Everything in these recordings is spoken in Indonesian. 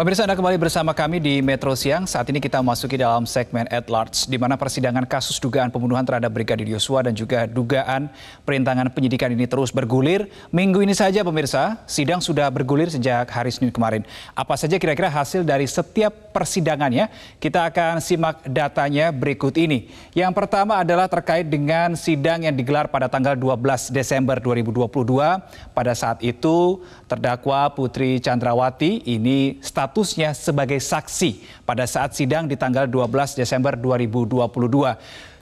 Pemirsa Anda kembali bersama kami di Metro Siang. Saat ini kita memasuki dalam segmen At Large, di mana persidangan kasus dugaan pembunuhan terhadap Brigadir Yosua dan juga dugaan perintangan penyidikan ini terus bergulir. Minggu ini saja pemirsa, sidang sudah bergulir sejak hari Senin kemarin. Apa saja kira-kira hasil dari setiap persidangannya? Kita akan simak datanya berikut ini. Yang pertama adalah terkait dengan sidang yang digelar pada tanggal 12 Desember 2022. Pada saat itu terdakwa Putri Chandrawati ini status statusnya sebagai saksi pada saat sidang di tanggal 12 Desember 2022.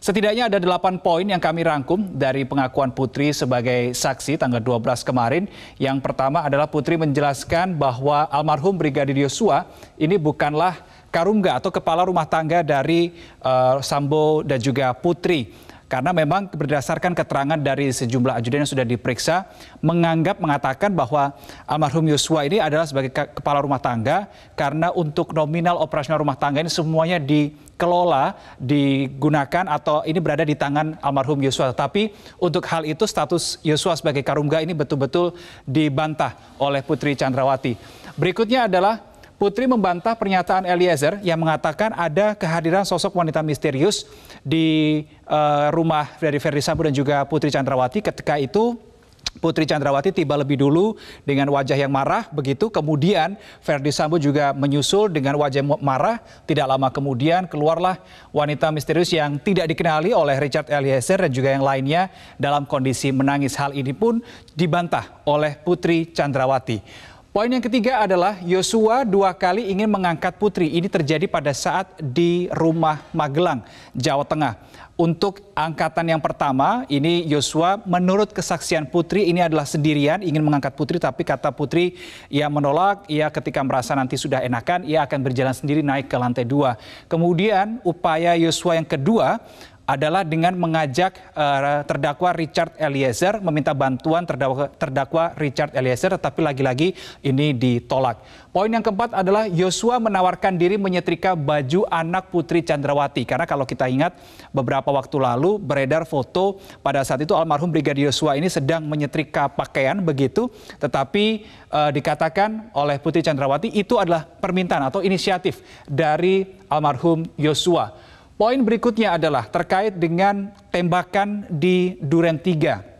Setidaknya ada 8 poin yang kami rangkum dari pengakuan Putri sebagai saksi tanggal 12 kemarin. Yang pertama adalah Putri menjelaskan bahwa almarhum Brigadir Yosua ini bukanlah karungga atau kepala rumah tangga dari uh, Sambo dan juga Putri. Karena memang berdasarkan keterangan dari sejumlah ajudan yang sudah diperiksa, menganggap mengatakan bahwa almarhum Yosua ini adalah sebagai kepala rumah tangga karena untuk nominal operasional rumah tangga ini semuanya dikelola, digunakan atau ini berada di tangan almarhum Yosua. Tapi untuk hal itu status Yosua sebagai karungga ini betul-betul dibantah oleh Putri Chandrawati. Berikutnya adalah Putri membantah pernyataan Eliezer yang mengatakan ada kehadiran sosok wanita misterius di uh, rumah dari Ferdi Sambo dan juga Putri Chandrawati ketika itu Putri Chandrawati tiba lebih dulu dengan wajah yang marah begitu kemudian Ferdi Sambo juga menyusul dengan wajah marah tidak lama kemudian keluarlah wanita misterius yang tidak dikenali oleh Richard Eliezer dan juga yang lainnya dalam kondisi menangis hal ini pun dibantah oleh Putri Chandrawati Poin yang ketiga adalah Yosua dua kali ingin mengangkat putri. Ini terjadi pada saat di rumah Magelang, Jawa Tengah. Untuk angkatan yang pertama, ini Yosua menurut kesaksian putri ini adalah sendirian ingin mengangkat putri tapi kata putri ia menolak, ia ketika merasa nanti sudah enakan ia akan berjalan sendiri naik ke lantai dua. Kemudian upaya Yosua yang kedua adalah dengan mengajak uh, terdakwa Richard Eliezer meminta bantuan terdakwa, terdakwa Richard Eliezer, tetapi lagi-lagi ini ditolak. Poin yang keempat adalah Yosua menawarkan diri menyetrika baju anak Putri Chandrawati, karena kalau kita ingat beberapa waktu lalu beredar foto pada saat itu almarhum Brigadir Yosua ini sedang menyetrika pakaian begitu, tetapi uh, dikatakan oleh Putri Chandrawati itu adalah permintaan atau inisiatif dari almarhum Yosua. Poin berikutnya adalah terkait dengan tembakan di Duren 3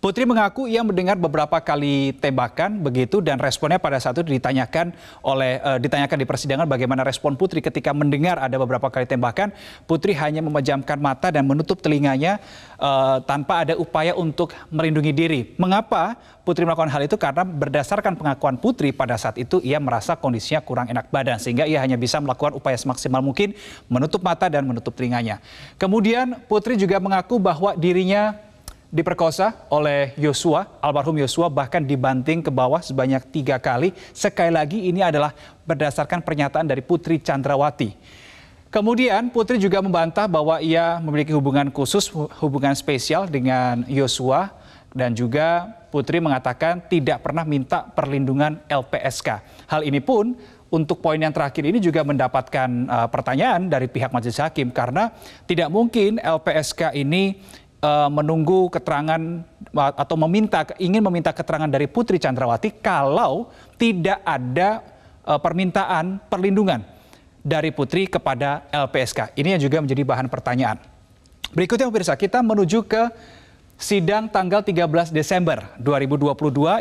Putri mengaku ia mendengar beberapa kali tembakan begitu dan responnya pada saat itu ditanyakan oleh uh, ditanyakan di persidangan bagaimana respon Putri ketika mendengar ada beberapa kali tembakan. Putri hanya memejamkan mata dan menutup telinganya uh, tanpa ada upaya untuk melindungi diri. Mengapa Putri melakukan hal itu? Karena berdasarkan pengakuan Putri pada saat itu ia merasa kondisinya kurang enak badan sehingga ia hanya bisa melakukan upaya semaksimal mungkin menutup mata dan menutup telinganya. Kemudian Putri juga mengaku bahwa dirinya diperkosa oleh Yosua, almarhum Yosua bahkan dibanting ke bawah sebanyak tiga kali. Sekali lagi ini adalah berdasarkan pernyataan dari Putri Chandrawati. Kemudian Putri juga membantah bahwa ia memiliki hubungan khusus, hubungan spesial dengan Yosua dan juga Putri mengatakan tidak pernah minta perlindungan LPSK. Hal ini pun untuk poin yang terakhir ini juga mendapatkan uh, pertanyaan dari pihak majelis hakim karena tidak mungkin LPSK ini uh, menunggu keterangan atau meminta ingin meminta keterangan dari Putri Chandrawati kalau tidak ada uh, permintaan perlindungan dari Putri kepada LPSK. Ini yang juga menjadi bahan pertanyaan. Berikutnya pemirsa, kita menuju ke sidang tanggal 13 Desember 2022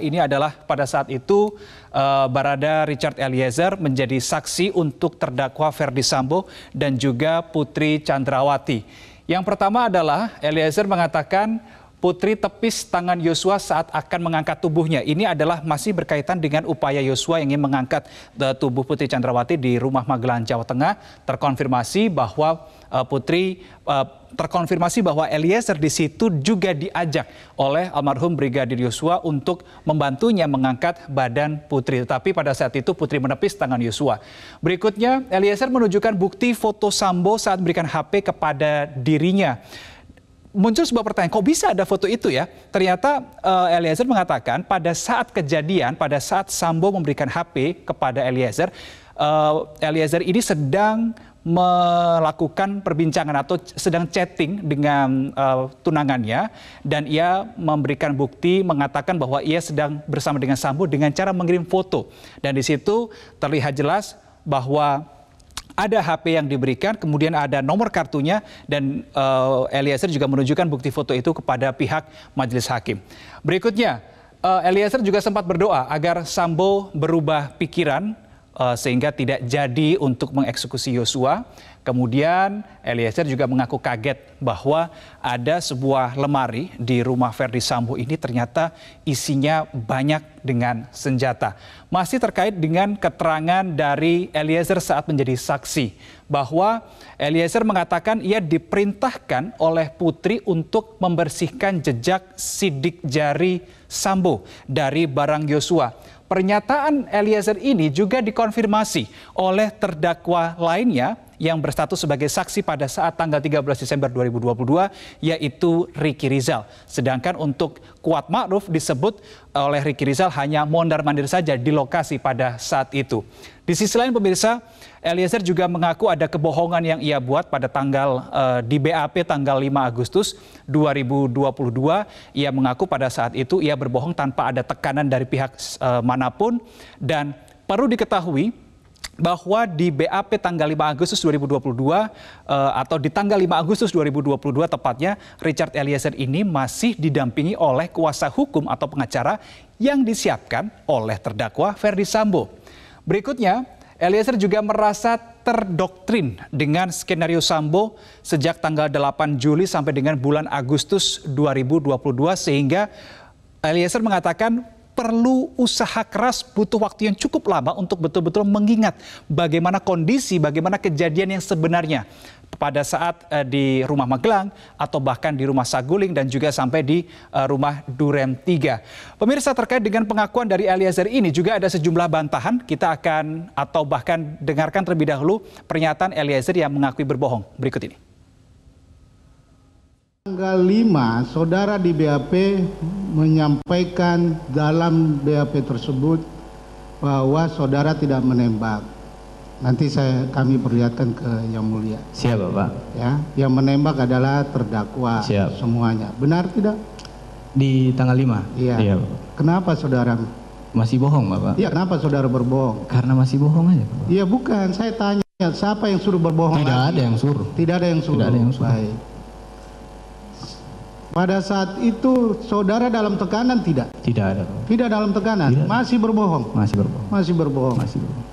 ini adalah pada saat itu uh, Barada Richard Eliezer menjadi saksi untuk terdakwa Ferdi Sambo dan juga Putri Chandrawati. Yang pertama adalah Eliezer mengatakan Putri tepis tangan Yosua saat akan mengangkat tubuhnya. Ini adalah masih berkaitan dengan upaya Yosua yang ingin mengangkat eh, tubuh Putri Chandrawati di rumah Magelang, Jawa Tengah. Terkonfirmasi bahwa eh, Putri eh, terkonfirmasi bahwa Eliezer di situ juga diajak oleh almarhum Brigadir Yosua untuk membantunya mengangkat badan Putri. Tetapi pada saat itu Putri menepis tangan Yosua. Berikutnya Eliezer menunjukkan bukti foto Sambo saat memberikan HP kepada dirinya muncul sebuah pertanyaan, kok bisa ada foto itu ya? Ternyata uh, Eliezer mengatakan pada saat kejadian, pada saat Sambo memberikan HP kepada Eliezer, uh, Eliezer ini sedang melakukan perbincangan atau sedang chatting dengan uh, tunangannya dan ia memberikan bukti mengatakan bahwa ia sedang bersama dengan Sambo dengan cara mengirim foto dan di situ terlihat jelas bahwa ada HP yang diberikan, kemudian ada nomor kartunya dan uh, Eliezer juga menunjukkan bukti foto itu kepada pihak majelis hakim. Berikutnya, uh, Eliezer juga sempat berdoa agar Sambo berubah pikiran eh, sehingga tidak jadi untuk mengeksekusi Yosua. Kemudian Eliezer juga mengaku kaget bahwa ada sebuah lemari di rumah Ferdi Sambo ini ternyata isinya banyak dengan senjata. Masih terkait dengan keterangan dari Eliezer saat menjadi saksi bahwa Eliezer mengatakan ia diperintahkan oleh Putri untuk membersihkan jejak sidik jari Sambo dari barang Yosua. Pernyataan Eliezer ini juga dikonfirmasi oleh terdakwa lainnya yang berstatus sebagai saksi pada saat tanggal 13 Desember 2022 yaitu Riki Rizal. Sedangkan untuk Kuat Ma'ruf disebut eh, oleh Riki Rizal hanya mondar-mandir saja di lokasi pada saat itu. Di sisi lain pemirsa, Eliezer juga mengaku ada kebohongan yang ia buat pada tanggal eh, di BAP tanggal 5 Agustus 2022. Ia mengaku pada saat itu ia berbohong tanpa ada tekanan dari pihak eh, manapun dan perlu diketahui bahwa di BAP tanggal 5 Agustus 2022 eh, atau di tanggal 5 Agustus 2022 tepatnya Richard Eliezer ini masih didampingi oleh kuasa hukum atau pengacara yang disiapkan oleh terdakwa Ferdi Sambo. Berikutnya, Eliezer juga merasa terdoktrin dengan skenario Sambo sejak tanggal 8 Juli sampai dengan bulan Agustus 2022 sehingga Eliezer mengatakan perlu usaha keras, butuh waktu yang cukup lama untuk betul-betul mengingat bagaimana kondisi, bagaimana kejadian yang sebenarnya pada saat uh, di rumah Magelang atau bahkan di rumah Saguling dan juga sampai di uh, rumah Durem 3. Pemirsa terkait dengan pengakuan dari Eliezer ini juga ada sejumlah bantahan. Kita akan atau bahkan dengarkan terlebih dahulu pernyataan Eliezer yang mengakui berbohong. Berikut ini. Tanggal 5, saudara di BAP menyampaikan dalam BAP tersebut bahwa saudara tidak menembak. Nanti saya kami perlihatkan ke Yang Mulia. Siap, Bapak. Ya, yang menembak adalah terdakwa Siap. semuanya. Benar tidak? Di tanggal 5? Iya. Ya, kenapa saudara? Masih bohong, Bapak. Iya, kenapa saudara berbohong? Karena masih bohong aja, Bapak. Iya, bukan. Saya tanya, siapa yang suruh berbohong? Tidak lagi? ada yang suruh. Tidak ada yang suruh. Tidak ada yang suruh. Baik. Pada saat itu saudara dalam tekanan tidak? Tidak ada. Tidak dalam tekanan, tidak. masih berbohong. Masih berbohong. Masih berbohong. Masih berbohong.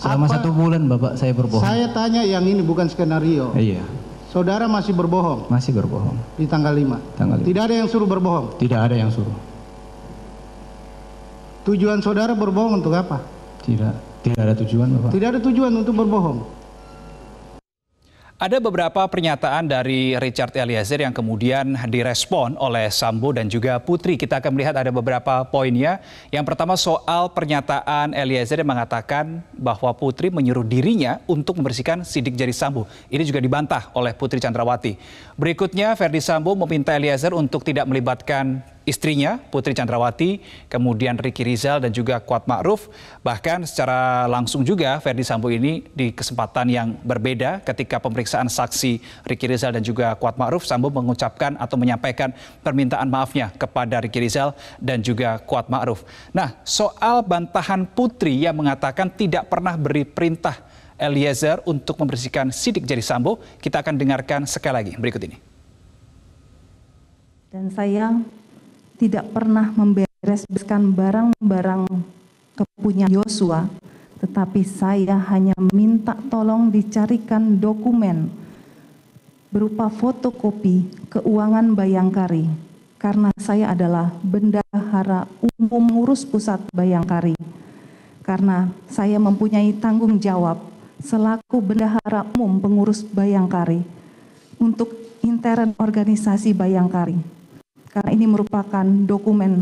Selama Apa, satu bulan Bapak saya berbohong. Saya tanya yang ini bukan skenario. Iya. Saudara masih berbohong? Masih berbohong. Di tanggal 5. Tanggal 5. Tidak ada yang suruh berbohong. Tidak ada yang suruh. Tujuan saudara berbohong untuk apa? Tidak. Tidak ada tujuan Bapak. Tidak ada tujuan untuk berbohong. Ada beberapa pernyataan dari Richard Eliezer yang kemudian direspon oleh Sambo dan juga Putri. Kita akan melihat ada beberapa poinnya. Yang pertama soal pernyataan Eliezer yang mengatakan bahwa Putri menyuruh dirinya untuk membersihkan sidik jari Sambo. Ini juga dibantah oleh Putri Chandrawati. Berikutnya Ferdi Sambo meminta Eliezer untuk tidak melibatkan istrinya Putri Chandrawati, kemudian Riki Rizal dan juga Kuat Ma'ruf. Bahkan secara langsung juga Ferdi Sambo ini di kesempatan yang berbeda ketika pemeriksaan saksi Riki Rizal dan juga Kuat Ma'ruf, Sambo mengucapkan atau menyampaikan permintaan maafnya kepada Riki Rizal dan juga Kuat Ma'ruf. Nah, soal bantahan Putri yang mengatakan tidak pernah beri perintah Eliezer untuk membersihkan sidik jari Sambo. Kita akan dengarkan sekali lagi berikut ini. Dan saya tidak pernah membereskan barang-barang kepunyaan Yosua, tetapi saya hanya minta tolong dicarikan dokumen berupa fotokopi keuangan Bayangkari karena saya adalah bendahara umum ngurus pusat Bayangkari karena saya mempunyai tanggung jawab selaku bendahara umum pengurus Bayangkari untuk intern organisasi Bayangkari karena ini merupakan dokumen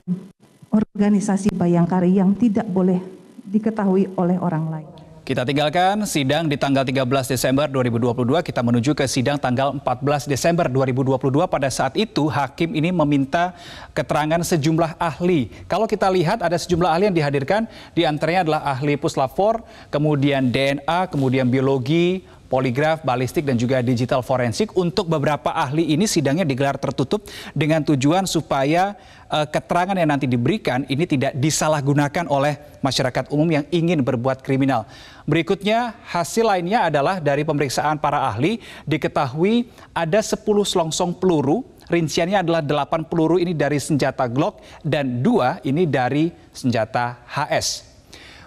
organisasi Bayangkari yang tidak boleh diketahui oleh orang lain. Kita tinggalkan sidang di tanggal 13 Desember 2022, kita menuju ke sidang tanggal 14 Desember 2022. Pada saat itu hakim ini meminta keterangan sejumlah ahli. Kalau kita lihat ada sejumlah ahli yang dihadirkan, di antaranya adalah ahli puslapor, kemudian DNA, kemudian biologi, poligraf, balistik, dan juga digital forensik. Untuk beberapa ahli ini sidangnya digelar tertutup dengan tujuan supaya uh, keterangan yang nanti diberikan ini tidak disalahgunakan oleh masyarakat umum yang ingin berbuat kriminal. Berikutnya hasil lainnya adalah dari pemeriksaan para ahli diketahui ada 10 selongsong peluru Rinciannya adalah 8 peluru ini dari senjata Glock dan dua ini dari senjata HS.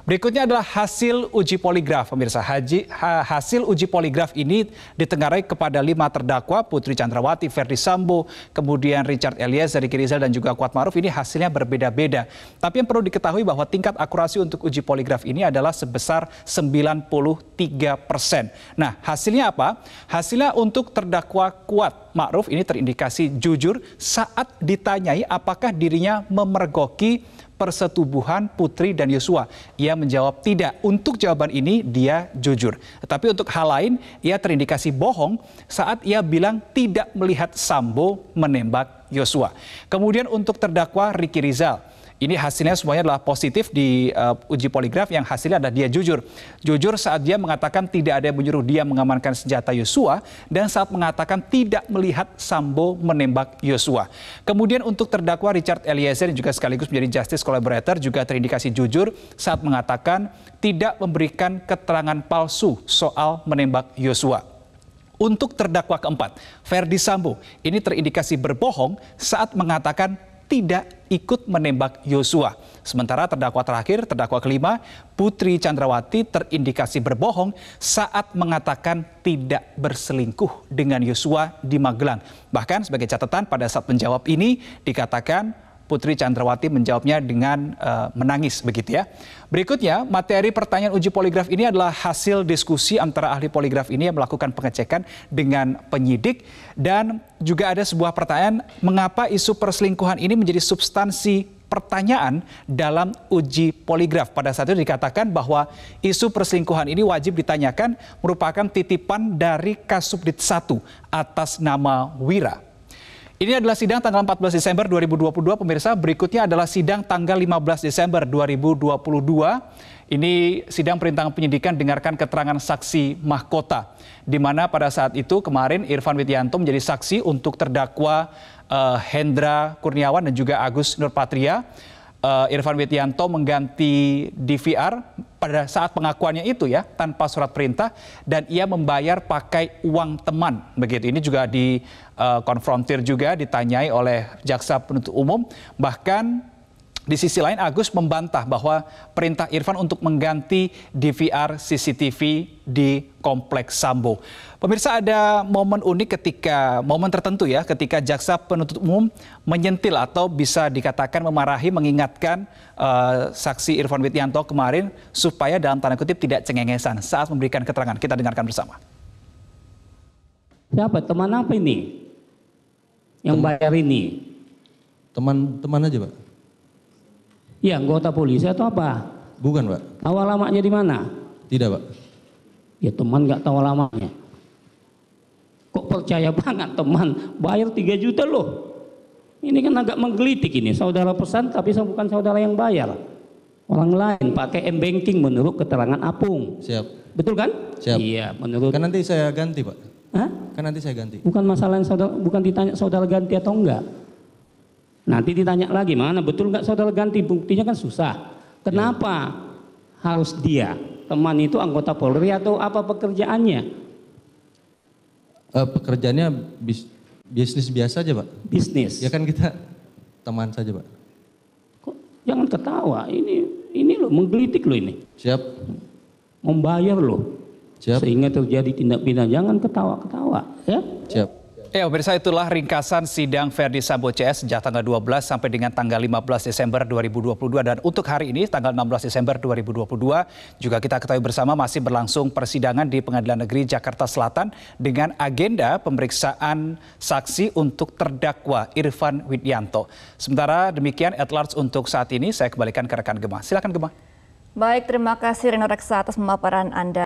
Berikutnya adalah hasil uji poligraf, pemirsa. Haji, ha, hasil uji poligraf ini ditengarai kepada lima terdakwa, Putri Chandrawati, Ferdi Sambo, kemudian Richard Elias dari Rizal dan juga Kuat Maruf. Ini hasilnya berbeda-beda. Tapi yang perlu diketahui bahwa tingkat akurasi untuk uji poligraf ini adalah sebesar 93 persen. Nah, hasilnya apa? Hasilnya untuk terdakwa kuat Ma'ruf ini terindikasi jujur saat ditanyai apakah dirinya memergoki persetubuhan Putri dan Yosua. Ia menjawab tidak. Untuk jawaban ini dia jujur. Tetapi untuk hal lain ia terindikasi bohong saat ia bilang tidak melihat Sambo menembak Yosua. Kemudian untuk terdakwa Riki Rizal, ini hasilnya semuanya adalah positif di uh, uji poligraf yang hasilnya adalah dia jujur. Jujur saat dia mengatakan tidak ada yang menyuruh dia mengamankan senjata Yosua dan saat mengatakan tidak melihat Sambo menembak Yosua. Kemudian untuk terdakwa Richard Eliezer yang juga sekaligus menjadi justice collaborator juga terindikasi jujur saat mengatakan tidak memberikan keterangan palsu soal menembak Yosua untuk terdakwa keempat, Ferdi Sambo, ini terindikasi berbohong saat mengatakan tidak ikut menembak Yosua. Sementara terdakwa terakhir, terdakwa kelima, Putri Chandrawati terindikasi berbohong saat mengatakan tidak berselingkuh dengan Yosua di Magelang. Bahkan sebagai catatan pada saat menjawab ini dikatakan Putri Chandrawati menjawabnya dengan uh, menangis begitu ya. Berikutnya, materi pertanyaan uji poligraf ini adalah hasil diskusi antara ahli poligraf ini yang melakukan pengecekan dengan penyidik dan juga ada sebuah pertanyaan mengapa isu perselingkuhan ini menjadi substansi pertanyaan dalam uji poligraf. Pada saat itu dikatakan bahwa isu perselingkuhan ini wajib ditanyakan merupakan titipan dari Kasubdit 1 atas nama Wira. Ini adalah sidang tanggal 14 Desember 2022 pemirsa. Berikutnya adalah sidang tanggal 15 Desember 2022. Ini sidang perintangan penyidikan dengarkan keterangan saksi mahkota. Di mana pada saat itu kemarin Irfan Widianto menjadi saksi untuk terdakwa uh, Hendra Kurniawan dan juga Agus Nurpatria uh, Irfan Widianto mengganti DVR pada saat pengakuannya itu ya tanpa surat perintah dan ia membayar pakai uang teman begitu ini juga dikonfrontir eh, uh, juga ditanyai oleh jaksa penuntut umum bahkan di sisi lain, Agus membantah bahwa perintah Irfan untuk mengganti DVR CCTV di Kompleks Sambo. Pemirsa ada momen unik ketika, momen tertentu ya, ketika jaksa penuntut umum menyentil atau bisa dikatakan memarahi, mengingatkan uh, saksi Irfan Witianto kemarin supaya dalam tanda kutip tidak cengengesan saat memberikan keterangan. Kita dengarkan bersama. Siapa? Teman apa ini? Yang bayar ini? Teman-teman aja Pak. Iya, anggota polisi atau apa? Bukan, Pak. Tahu alamatnya di mana? Tidak, Pak. Ya teman nggak tahu alamatnya. Kok percaya banget teman bayar 3 juta loh. Ini kan agak menggelitik ini. Saudara pesan tapi bukan saudara yang bayar. Orang lain pakai m-banking menurut keterangan Apung. Siap. Betul kan? Siap. Iya, menurut. Kan nanti saya ganti, Pak. Hah? Kan nanti saya ganti. Bukan masalah yang saudara, bukan ditanya saudara ganti atau enggak. Nanti ditanya lagi, mana betul nggak saudara ganti? Buktinya kan susah. Kenapa ya. harus dia? Teman itu anggota Polri atau apa pekerjaannya? Uh, pekerjaannya bis, bisnis biasa aja, Pak. Bisnis. Ya kan kita teman saja, Pak. Kok jangan ketawa. Ini ini loh menggelitik loh ini. Siap. Membayar loh. Siap. Sehingga terjadi tindak pidana. Jangan ketawa-ketawa, ya. Siap. Ya, pemirsa itulah ringkasan sidang Verdi Sambo CS sejak tanggal 12 sampai dengan tanggal 15 Desember 2022 dan untuk hari ini tanggal 16 Desember 2022 juga kita ketahui bersama masih berlangsung persidangan di Pengadilan Negeri Jakarta Selatan dengan agenda pemeriksaan saksi untuk terdakwa Irfan Widianto. Sementara demikian at large untuk saat ini saya kembalikan ke rekan Gemah. Silakan Gemah. Baik, terima kasih Reno Reksa atas pemaparan Anda.